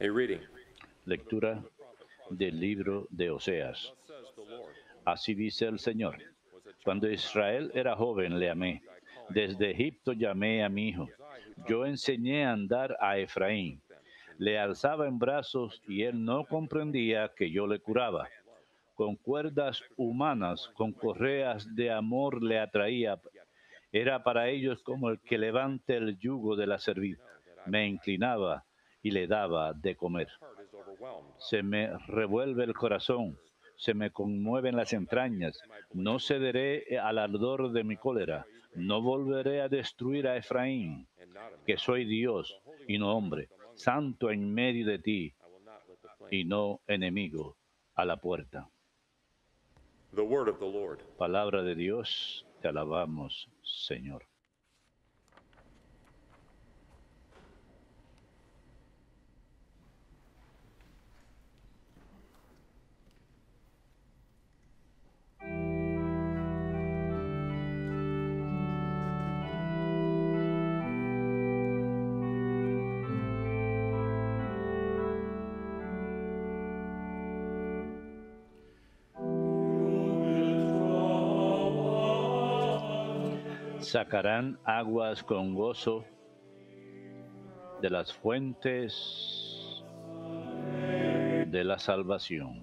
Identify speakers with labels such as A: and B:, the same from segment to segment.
A: reading. Lectura del libro de Oseas. Así dice el Señor. Cuando Israel era joven le amé. Desde Egipto llamé a mi hijo. Yo enseñé a andar a Efraín. Le alzaba en brazos y él no comprendía que yo le curaba. Con cuerdas humanas, con correas de amor le atraía. Era para ellos como el que levanta el yugo de la servidumbre. Me inclinaba y le daba de comer. Se me revuelve el corazón, se me conmueven las entrañas, no cederé al ardor de mi cólera, no volveré a destruir a Efraín, que soy Dios y no hombre, santo en medio de ti y no enemigo a la puerta. Palabra de Dios, te alabamos, Señor. sacarán aguas con gozo de las fuentes de la salvación.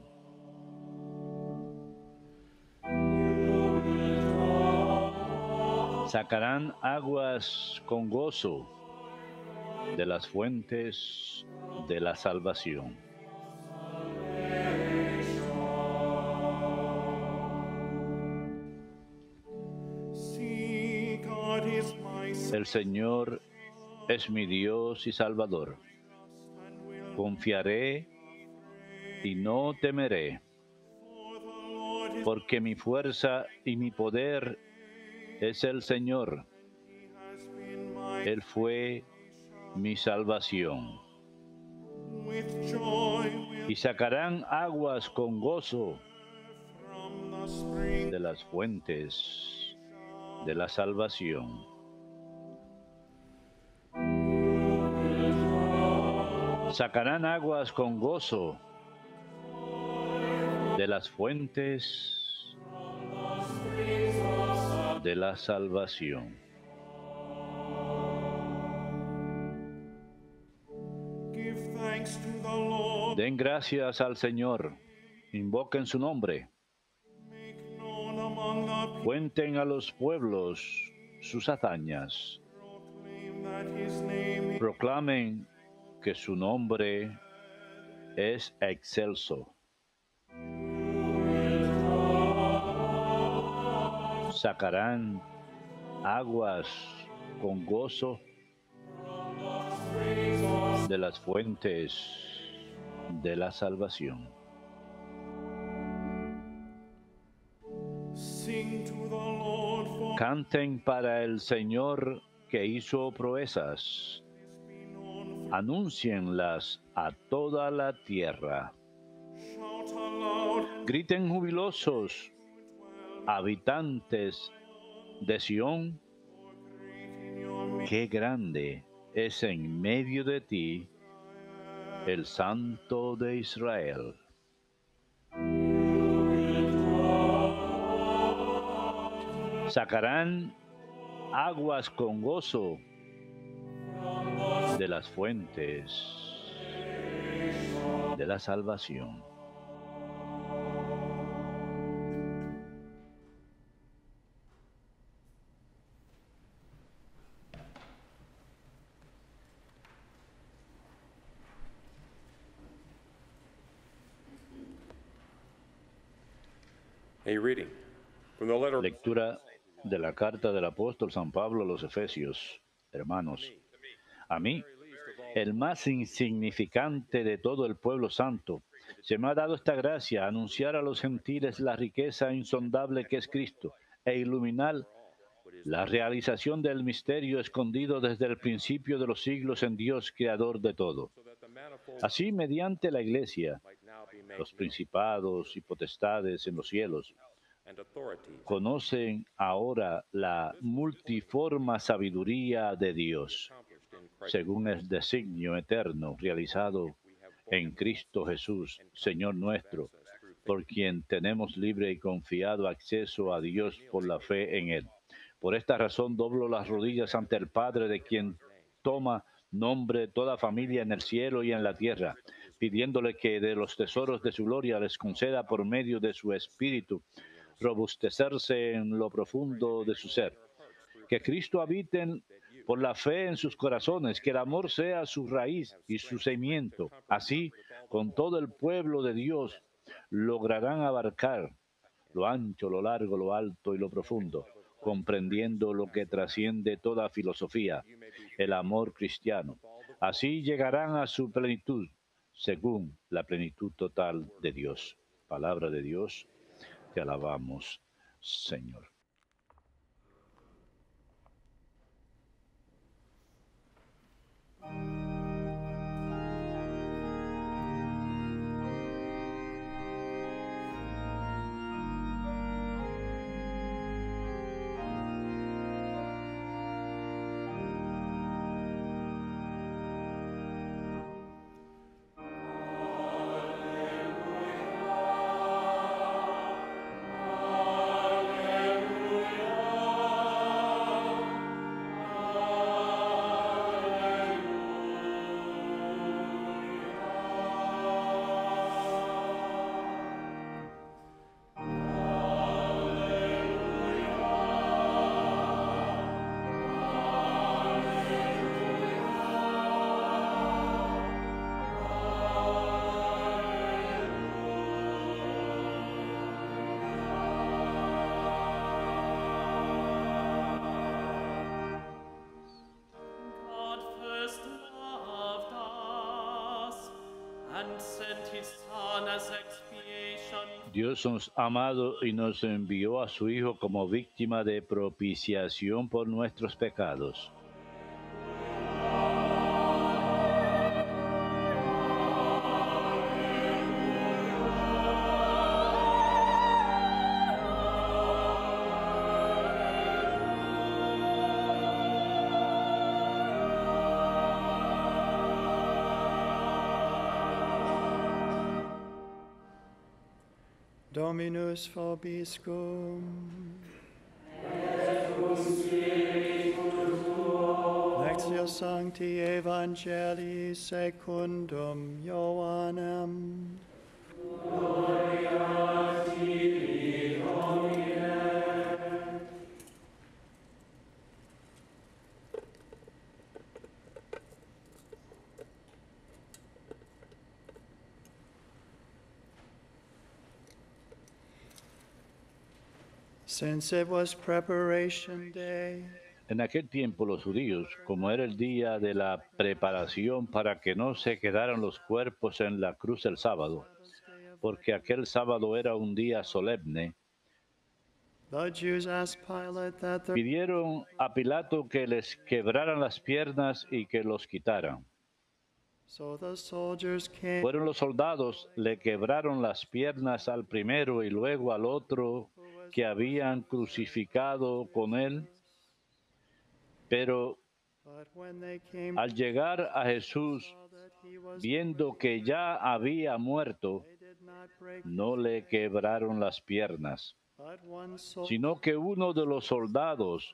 A: Sacarán aguas con gozo de las fuentes de la salvación. El Señor es mi Dios y Salvador. Confiaré y no temeré, porque mi fuerza y mi poder es el Señor. Él fue mi salvación. Y sacarán aguas con gozo de las fuentes de la salvación. Sacarán aguas con gozo de las fuentes de la salvación. Den gracias al Señor, invoquen su nombre, cuenten a los pueblos sus hazañas, proclamen que su nombre es excelso. Sacarán aguas con gozo de las fuentes de la salvación. Canten para el Señor que hizo proezas anúncienlas a toda la tierra. Griten jubilosos, habitantes de Sión, qué grande es en medio de ti el Santo de Israel. Sacarán aguas con gozo de las fuentes de la salvación. Lectura de la carta del apóstol San Pablo a los Efesios, hermanos a mí, el más insignificante de todo el pueblo santo. Se me ha dado esta gracia, anunciar a los gentiles la riqueza insondable que es Cristo e iluminar la realización del misterio escondido desde el principio de los siglos en Dios, creador de todo. Así, mediante la Iglesia, los principados y potestades en los cielos conocen ahora la multiforma sabiduría de Dios según el designio eterno realizado en Cristo Jesús, Señor nuestro, por quien tenemos libre y confiado acceso a Dios por la fe en Él. Por esta razón doblo las rodillas ante el Padre de quien toma nombre toda familia en el cielo y en la tierra, pidiéndole que de los tesoros de su gloria les conceda por medio de su espíritu robustecerse en lo profundo de su ser. Que Cristo habite en por la fe en sus corazones, que el amor sea su raíz y su cimiento. Así, con todo el pueblo de Dios, lograrán abarcar lo ancho, lo largo, lo alto y lo profundo, comprendiendo lo que trasciende toda filosofía, el amor cristiano. Así llegarán a su plenitud, según la plenitud total de Dios. Palabra de Dios, te alabamos, Señor. Dios nos ha amado y nos envió a su Hijo como víctima de propiciación por nuestros pecados.
B: Dominus vobiscum. Lectio Sancti Evangelii secundum Joannem.
A: Gloria en aquel tiempo los judíos, como era el día de la preparación para que no se quedaran los cuerpos en la cruz el sábado, porque aquel sábado era un día solemne, pidieron a Pilato que les quebraran las piernas y que los quitaran.
B: Fueron
A: los soldados, le quebraron las piernas al primero y luego al otro que habían crucificado con él, pero al llegar a Jesús, viendo que ya había muerto, no le quebraron las piernas, sino que uno de los soldados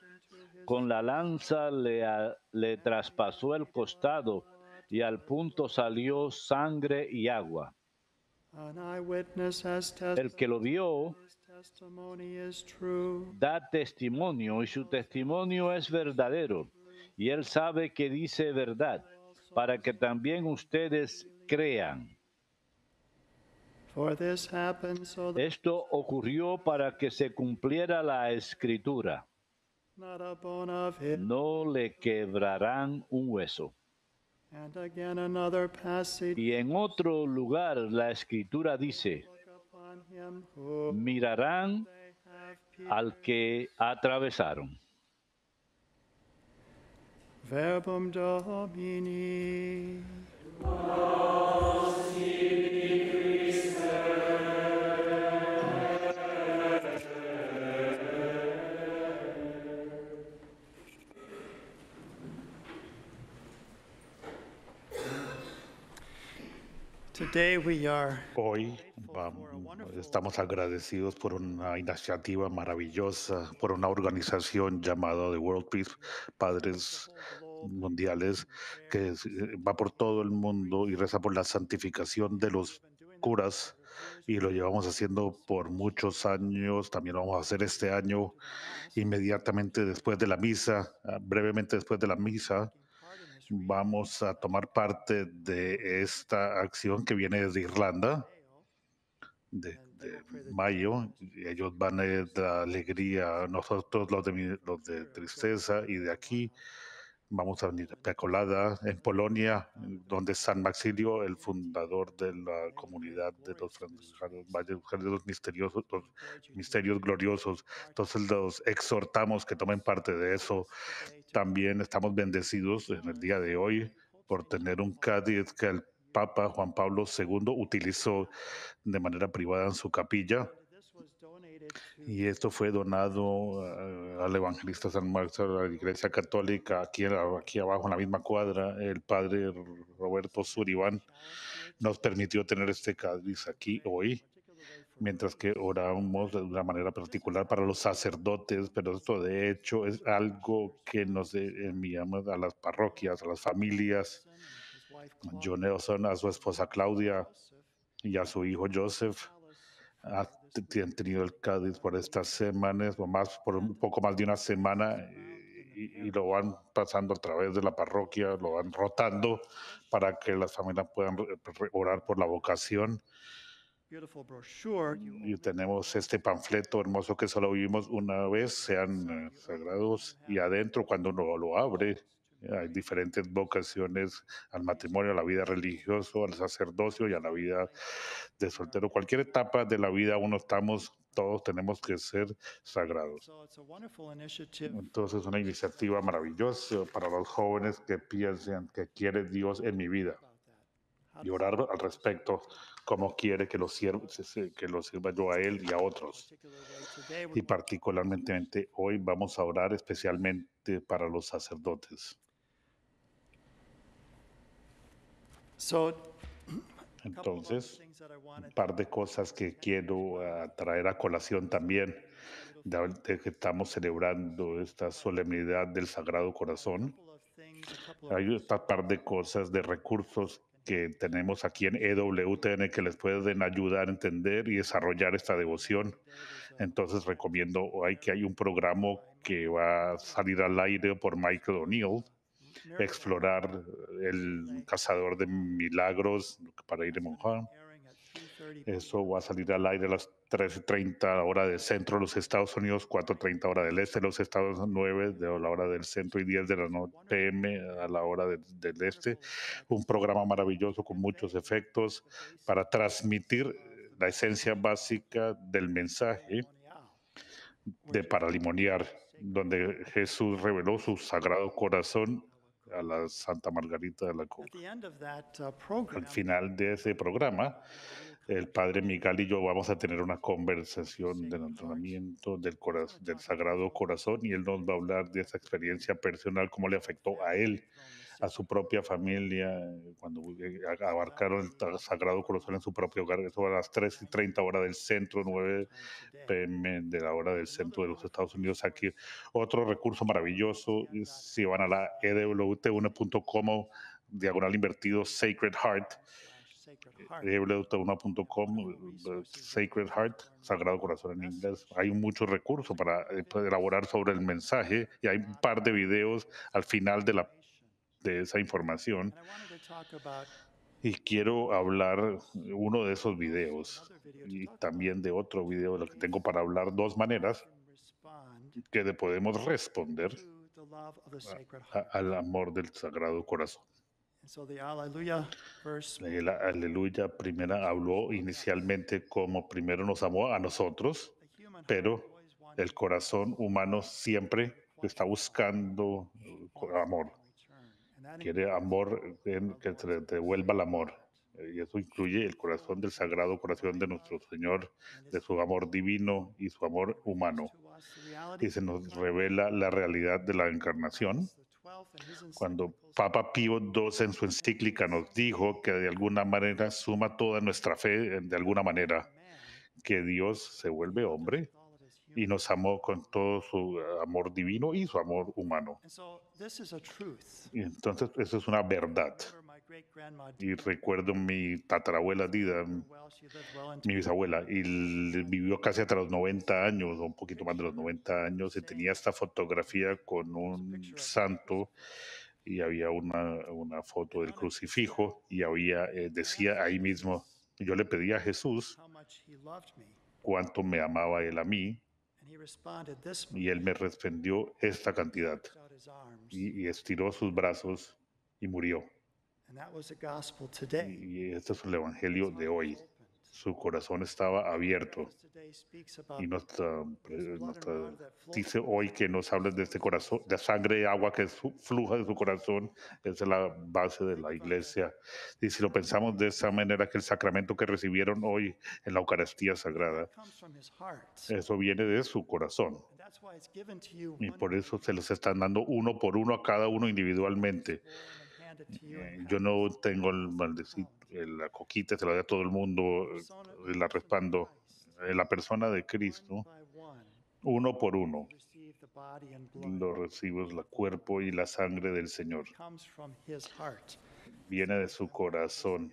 A: con la lanza le, le traspasó el costado y al punto salió sangre y agua. El que lo vio da testimonio y su testimonio es verdadero y él sabe que dice verdad para que también ustedes crean. Esto ocurrió para que se cumpliera la escritura. No le quebrarán un hueso. Y en otro lugar la escritura dice, mirarán al que atravesaron.
C: Hoy estamos agradecidos por una iniciativa maravillosa, por una organización llamada The World Peace, Padres Mundiales, que eh, va por todo el mundo y reza por la santificación de los curas y lo llevamos haciendo por muchos años, también lo vamos a hacer este año, inmediatamente después de la misa, brevemente después de la misa, vamos a tomar parte de esta acción que viene de Irlanda, de, mayo. Ellos van dar alegría, nosotros los de tristeza, y de aquí vamos a venir a colada en Polonia, donde San Maxilio, el fundador de la comunidad de los de los misteriosos, los misterios gloriosos. Entonces los exhortamos que tomen parte de eso. También estamos bendecidos en el día de hoy por tener un Cádiz que el Papa Juan Pablo II utilizó de manera privada en su capilla y esto fue donado al evangelista San Marcos, de la Iglesia Católica, aquí, aquí abajo en la misma cuadra. El padre Roberto Suribán nos permitió tener este cáliz aquí hoy mientras que oramos de una manera particular para los sacerdotes, pero esto de hecho es algo que nos enviamos a las parroquias, a las familias. John Nelson, a su esposa Claudia y a su hijo Joseph, a tienen tenido el Cádiz por estas semanas, o más, por un poco más de una semana, y, y, lo van pasando a través de la parroquia, lo van rotando para que las familias puedan orar por la vocación. Y tenemos este panfleto hermoso que solo vivimos una vez, sean eh, sagrados, y adentro cuando uno lo abre, hay diferentes vocaciones al matrimonio, a la vida religiosa, al sacerdocio y a la vida de soltero. Cualquier etapa de la vida uno estamos, todos tenemos que ser sagrados. Entonces es una iniciativa maravillosa para los jóvenes que piensen que quiere Dios en mi vida y orar al respecto, como quiere que lo, sirva, que lo sirva yo a él y a otros. Y particularmente hoy vamos a orar especialmente para los sacerdotes. Entonces, un par de cosas que quiero ah, traer a colación también, de que estamos celebrando esta solemnidad del Sagrado Corazón. Hay un par de cosas, de recursos que tenemos aquí en EWTN e que les pueden ayudar a entender y desarrollar esta devoción. Entonces recomiendo hay que hay un programa que va a salir al aire por Michael O'Neill explorar el cazador de milagros para ir a Eso va a salir al aire a las 3.30 hora del centro de los Estados Unidos, 4.30 hora del este de los Estados Unidos, 9 de la hora del centro y 10 de la noche PM a la hora del este. Un programa maravilloso con muchos efectos para transmitir la esencia básica del mensaje de Paralimoniar, donde Jesús reveló su sagrado corazón a la Santa Margarita de la Cobra. Uh, Al final de ese programa, el padre Miguel y yo vamos a tener una conversación del entrenamiento del, del Sagrado Corazón y él nos va a hablar de esa experiencia personal, cómo le afectó a él a su propia familia, eh, cuando eh, abarcaron el Sagrado Corazón en su propio hogar, eso a las 3 y 30 horas del centro, 9 ah, pm de la hora del centro de los Estados Unidos. Aquí otro recurso maravilloso, si van a la ewt 1com diagonal invertido, Sacred Heart, ah, edw1.com, eh, e Sacred Heart, Sagrado Corazón en inglés. Hay muchos recursos para elaborar sobre el mensaje y hay un par de videos al final de la de esa información. Y quiero hablar uno de esos videos y también de otro video lo que tengo para hablar dos maneras que podemos responder al amor del Sagrado Corazón. El aleluya eh, primera habló inicialmente como primero nos amó a nosotros, pero el corazón humano siempre está buscando eh, amor quiere amor, que te devuelva el amor. Y eso incluye el corazón del Sagrado Corazón de nuestro Señor, de su amor divino y su amor humano. Y se nos revela la realidad de la encarnación. Cuando Papa Pío II en su encíclica nos dijo que de alguna manera suma toda nuestra fe, de alguna manera, que Dios se vuelve hombre, y nos amó con todo su eh, amor divino y su amor humano. Y entonces, eso es una verdad. Y recuerdo mi tatarabuela Dida, mi bisabuela, y vivió casi hasta los 90 años, un poquito más de los 90 años, y tenía esta fotografía con un santo y había una, una foto del crucifijo y había, eh, decía ahí mismo, yo le pedí a Jesús cuánto me amaba él a mí y él me respondió esta cantidad. Y, estiró sus brazos y murió. Y este es el Evangelio de hoy su corazón estaba abierto. Y nos, ah, eh, ah, dice hoy que nos habla de este corazón, de sangre y agua que fluja de su corazón, es la base de la iglesia. Y si lo pensamos de esa manera, que el sacramento que recibieron hoy en la Eucaristía Sagrada, eso viene de su corazón. Y por eso se los están dando uno por uno a cada uno individualmente. Eh, yo no tengo el maldecito la coquita se la da a todo el mundo, eh, la respaldo eh, La persona de Cristo, uno por uno, lo recibes el cuerpo y la sangre del Señor. Viene de su corazón.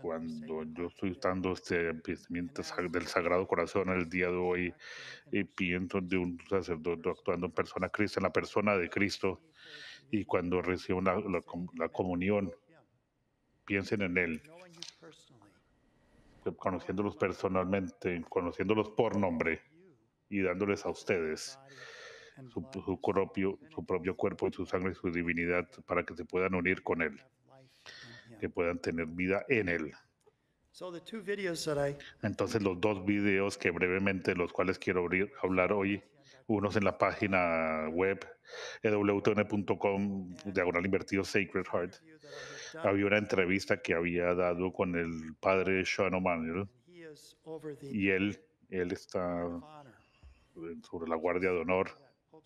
C: Cuando yo estoy usando este vestimiento del Sagrado Corazón el día de hoy y pienso de un sacerdote actuando en persona Cristo, en la persona de Cristo, y cuando recibo la, la comunión, piensen en él, conociéndolos personalmente, conociéndolos por nombre y dándoles a ustedes su, propio, su propio cuerpo y su sangre y su divinidad para que se puedan unir con él, que puedan tener vida en él. Entonces los dos videos que brevemente los cuales quiero hablar hoy, unos en la página web e wtn.com diagonal invertido Sacred Heart había una entrevista que había dado con el padre Sean O'Malley y él, él está sobre la guardia de honor.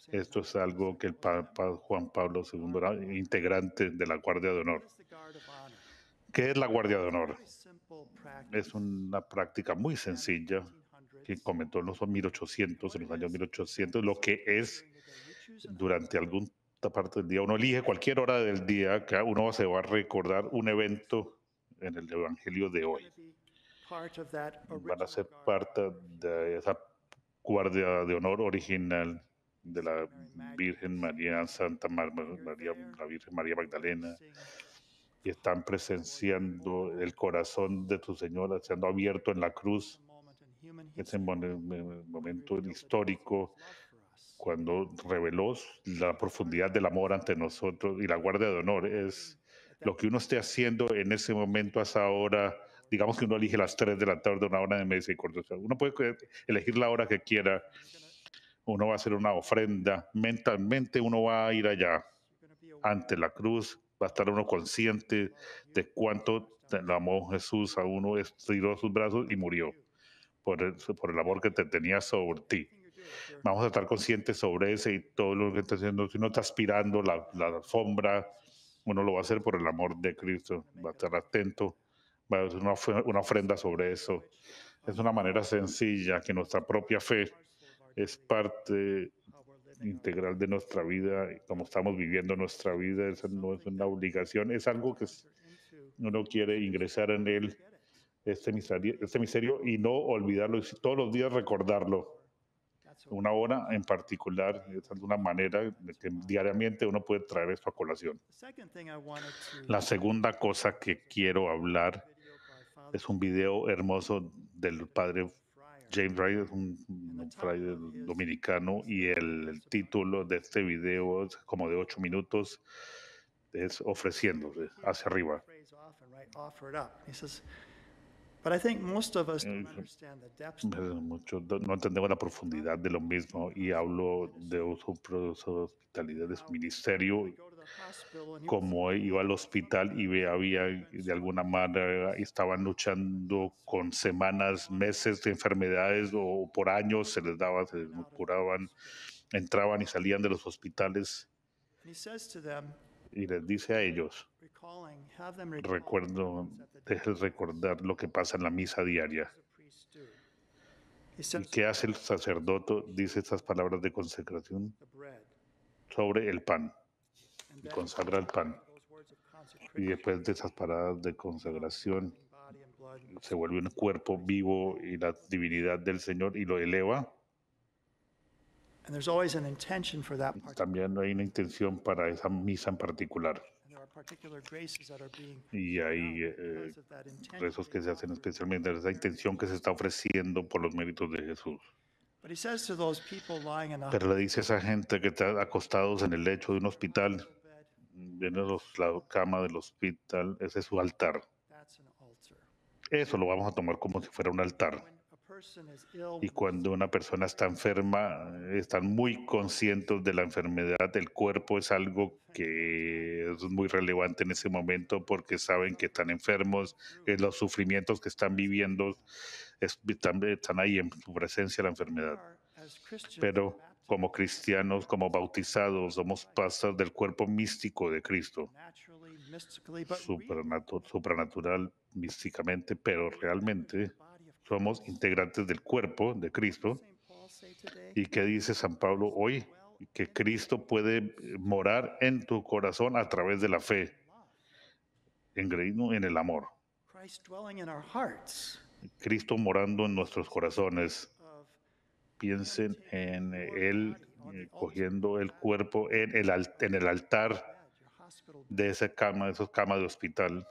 C: Esto es algo que el Papa Juan Pablo II era integrante de la guardia de honor. ¿Qué es la guardia de honor? Es una práctica muy sencilla que comentó en los 1800, en los años 1800, lo que es durante algún parte del día. Uno elige cualquier hora del día que uno se va a recordar un evento en el Evangelio de hoy. Van a ser parte de esa guardia de honor original de la Virgen María Santa Mar María, la Virgen María Magdalena, y están presenciando el corazón de tu Señora siendo abierto en la cruz, ese momento histórico cuando reveló la profundidad del amor ante nosotros y la guardia de honor es lo que uno esté haciendo en ese momento a esa hora, digamos que uno elige las 3 de la tarde, una hora de y misericordia. Uno puede elegir la hora que quiera, uno va a hacer una ofrenda, mentalmente uno va a ir allá, ante la cruz, va a estar uno consciente de cuánto lo amó Jesús a uno, estiró sus brazos y murió por el, por el amor que te tenía sobre ti. Vamos a estar conscientes sobre ese y todo lo que está haciendo. Si uno está aspirando la, la alfombra, uno lo va a hacer por el amor de Cristo. Va a estar atento, va a hacer una, una ofrenda sobre eso. Es una manera sencilla que nuestra propia fe es parte integral de nuestra vida, como estamos viviendo nuestra vida, esa no es una obligación, es algo que uno quiere ingresar en él, este este misterio y no olvidarlo, y todos los días recordarlo una hora en particular, es una manera que diariamente uno puede traer esto a colación. La segunda cosa que quiero hablar es un video hermoso del padre James Ryder, un fraile dominicano, y el, título de este video es como de ocho minutos, es ofreciéndose hacia arriba. Pero creo que nosotros no entendemos la profundidad de lo mismo y hablo de de hospitalidad, de su ministerio, como iba al hospital y había de alguna manera estaban luchando con semanas, meses de enfermedades o por años se les daba, se curaban, entraban y salían de los hospitales y les dice a ellos, Recuerdo, es recordar lo que pasa en la misa diaria. ¿Y qué hace el sacerdote? Dice estas palabras de consecración sobre el pan
B: y consagra el pan.
C: Y después de esas palabras de consagración, se vuelve un cuerpo vivo y la divinidad del Señor y lo eleva. También hay una intención para esa misa en particular. Y hay rezos eh, que se hacen especialmente de esa intención que se está ofreciendo por los méritos de Jesús. Pero le dice a esa gente que está acostados en el lecho de un hospital, en la cama del hospital, ese es su altar. Eso lo vamos a tomar como si fuera un altar. Y cuando una persona está enferma, están muy conscientes de la enfermedad. El cuerpo es algo que es muy relevante en ese momento porque saben que están enfermos, los sufrimientos que están viviendo están, ahí en su presencia la enfermedad. Pero como cristianos, como bautizados, somos pasos del cuerpo místico de Cristo, supranatural místicamente, pero realmente somos integrantes del cuerpo de Cristo. ¿Y qué dice San Pablo hoy? Que Cristo puede eh, morar en tu corazón a través de la fe, en el amor. Cristo morando en nuestros corazones. Piensen en Él eh, cogiendo el cuerpo en el, altar de esa cama, de esas camas de hospital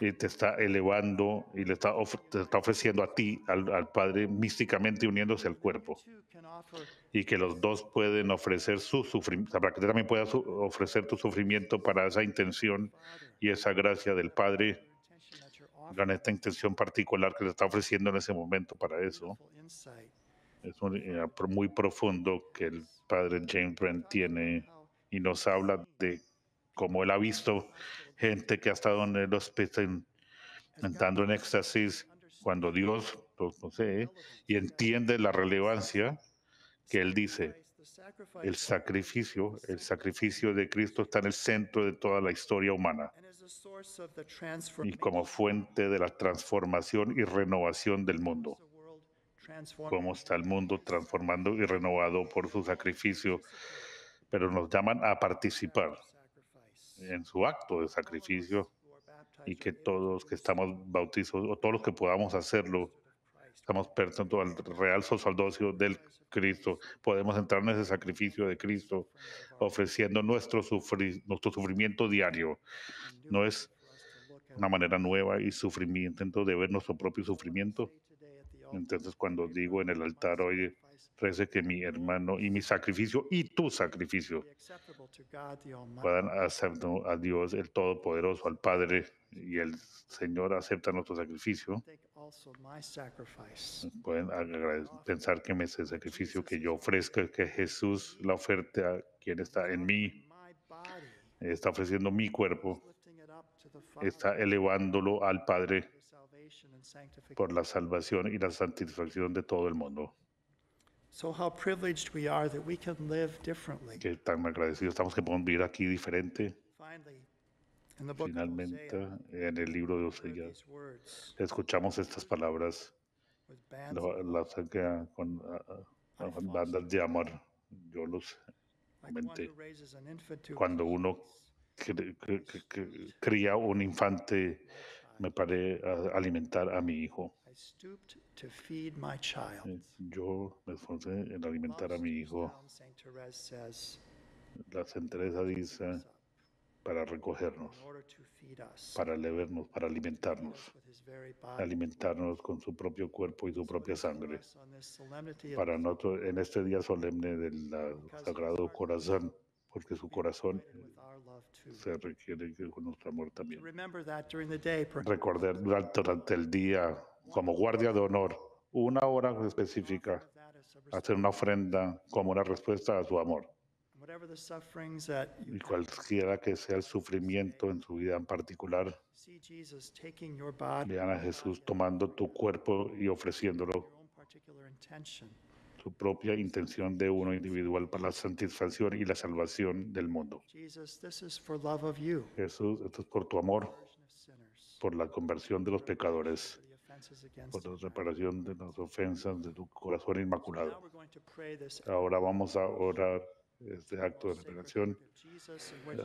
C: y te está elevando y le está, te está ofreciendo a ti, al, al, Padre, místicamente uniéndose al cuerpo. Y que los dos pueden ofrecer su sufrimiento, para que tú también puedas ofrecer tu sufrimiento para esa intención y esa gracia del Padre, con esta intención particular que le está ofreciendo en ese momento para eso. Es eh, muy profundo que el Padre James Brent tiene y nos habla de cómo él ha visto gente que ha estado en el hospital entrando en éxtasis cuando Dios los pues, posee ¿eh? y entiende la relevancia que Él dice. El sacrificio, el sacrificio de Cristo está en el centro de toda la historia humana y como fuente de la transformación y renovación del mundo. Cómo está el mundo transformando y renovado por su sacrificio, pero nos llaman a participar en su acto de sacrificio y que todos que estamos bautizados o todos los que podamos hacerlo, estamos perteneciendo al real sacerdocio del Cristo. Podemos entrar en ese sacrificio de Cristo ofreciendo nuestro, nuestro sufrimiento diario. No es una manera nueva y sufrimiento, de ver nuestro propio sufrimiento, entonces cuando digo en el altar hoy, parece que mi hermano y mi sacrificio y tu sacrificio puedan aceptar a Dios el Todopoderoso, al Padre y el Señor acepta nuestro sacrificio. Eh, pueden pensar que ese sacrificio que yo ofrezco, que Jesús la oferta, quien está en mí, está ofreciendo mi cuerpo, está elevándolo al Padre por la salvación y la satisfacción de todo el mundo. Qué tan agradecidos estamos que podemos vivir aquí diferente. Finalmente, en el libro de Oseas, escuchamos estas palabras las eh, que, con ah, ah, ah, bandas de amor. Yo los
B: comenté. Cuando
C: uno cría un infante me paré a alimentar a mi hijo. Eh, yo me esforcé en alimentar a mi hijo. La Teresa dice para recogernos, para levernos, para alimentarnos, alimentarnos con su propio cuerpo y su propia sangre. Para nosotros, en este día solemne del Sagrado Corazón, porque su corazón se requiere que nuestro amor también. Recordar durante el día, como guardia de honor, una hora específica, hacer una ofrenda como una respuesta a su amor. Y cualquiera que sea el sufrimiento en su vida en particular, vean a Jesús tomando tu cuerpo y ofreciéndolo propia intención de uno individual para la satisfacción y la salvación del mundo. Jesús, esto es por tu amor, por la conversión de los pecadores, por la reparación de las ofensas de tu corazón inmaculado. Ahora vamos a orar este acto de reparación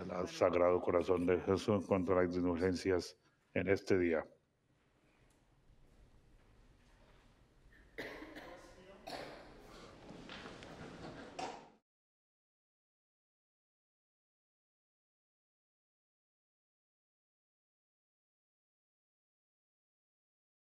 C: al Sagrado Corazón de Jesús contra las indulgencias en este día.